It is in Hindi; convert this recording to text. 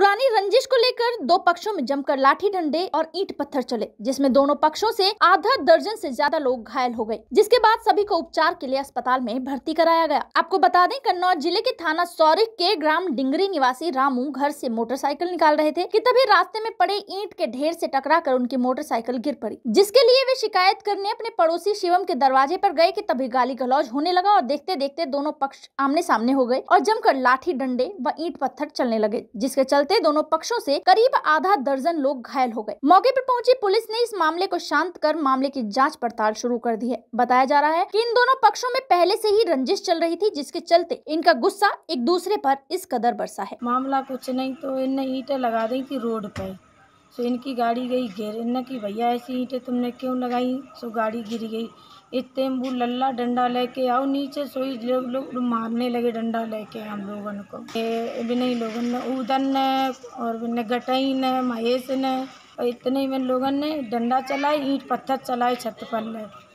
पुरानी रंजिश को लेकर दो पक्षों में जमकर लाठी डंडे और ईट पत्थर चले जिसमें दोनों पक्षों से आधा दर्जन से ज्यादा लोग घायल हो गए जिसके बाद सभी को उपचार के लिए अस्पताल में भर्ती कराया गया आपको बता दें कन्नौज जिले के थाना सौरिक के ग्राम डिंगरी निवासी रामू घर से मोटरसाइकिल निकाल रहे थे की तभी रास्ते में पड़े ईट के ढेर से टकरा कर उनकी मोटरसाइकिल गिर पड़ी जिसके लिए वे शिकायत करने अपने पड़ोसी शिवम के दरवाजे पर गए की तभी गाली गलौज होने लगा और देखते देखते दोनों पक्ष आमने सामने हो गए और जमकर लाठी डंडे व ईट पत्थर चलने लगे जिसके चलते चलते दोनों पक्षों से करीब आधा दर्जन लोग घायल हो गए मौके पर पहुंची पुलिस ने इस मामले को शांत कर मामले की जांच पड़ताल शुरू कर दी है बताया जा रहा है कि इन दोनों पक्षों में पहले से ही रंजिश चल रही थी जिसके चलते इनका गुस्सा एक दूसरे पर इस कदर बरसा है मामला कुछ नहीं तो इनने ईटे लगा दी थी रोड पर सो इनकी गाड़ी गई घेरने की भैया ऐसी ईंटें तुमने क्यों लगाई सो गाड़ी गिर गई इतने वो लल्ला डंडा लेके आओ नीचे सोई लोग लोग मारने लगे डंडा लेके हम लोगों को ये बिना लोगों ने उदन ने और बिना गटई ने महेश ने और इतने में लोगों ने डंडा चलाए ईंट पत्थर चलाए छत पर ले